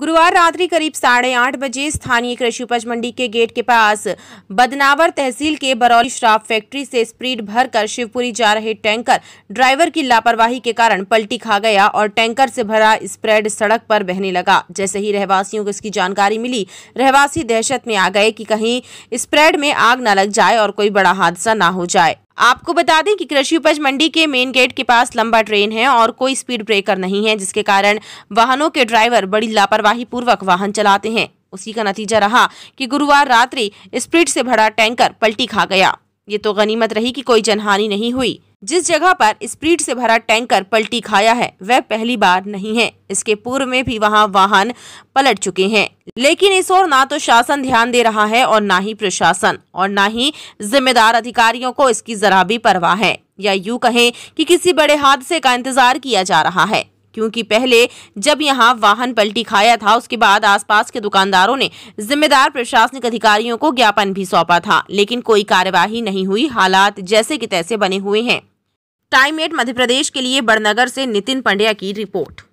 गुरुवार रात्रि करीब साढ़े आठ बजे स्थानीय कृषि उपज मंडी के गेट के पास बदनावर तहसील के बरौली शराब फैक्ट्री से स्प्रीड भरकर शिवपुरी जा रहे टैंकर ड्राइवर की लापरवाही के कारण पलटी खा गया और टैंकर से भरा स्प्रेड सड़क पर बहने लगा जैसे ही रहवासियों को इसकी जानकारी मिली रहवासी दहशत में आ गए कि कहीं स्प्रेड में आग न लग जाए और कोई बड़ा हादसा न हो जाए आपको बता दें कि कृषि उपज मंडी के मेन गेट के पास लंबा ड्रेन है और कोई स्पीड ब्रेकर नहीं है जिसके कारण वाहनों के ड्राइवर बड़ी लापरवाही पूर्वक वाहन चलाते हैं उसी का नतीजा रहा कि गुरुवार रात्रि स्प्रिट से भरा टैंकर पलटी खा गया ये तो गनीमत रही कि कोई जनहानि नहीं हुई जिस जगह पर स्प्रीड से भरा टैंकर पलटी खाया है वह पहली बार नहीं है इसके पूर्व में भी वहां वाहन पलट चुके हैं लेकिन इस ओर ना तो शासन ध्यान दे रहा है और ना ही प्रशासन और ना ही जिम्मेदार अधिकारियों को इसकी जरा भी परवाह है या यूं कहें कि किसी बड़े हादसे का इंतजार किया जा रहा है क्योंकि पहले जब यहां वाहन पलटी खाया था उसके बाद आसपास के दुकानदारों ने जिम्मेदार प्रशासनिक अधिकारियों को ज्ञापन भी सौंपा था लेकिन कोई कार्यवाही नहीं हुई हालात जैसे कि तैसे बने हुए हैं टाइम एट मध्य प्रदेश के लिए बड़नगर से नितिन पंड्या की रिपोर्ट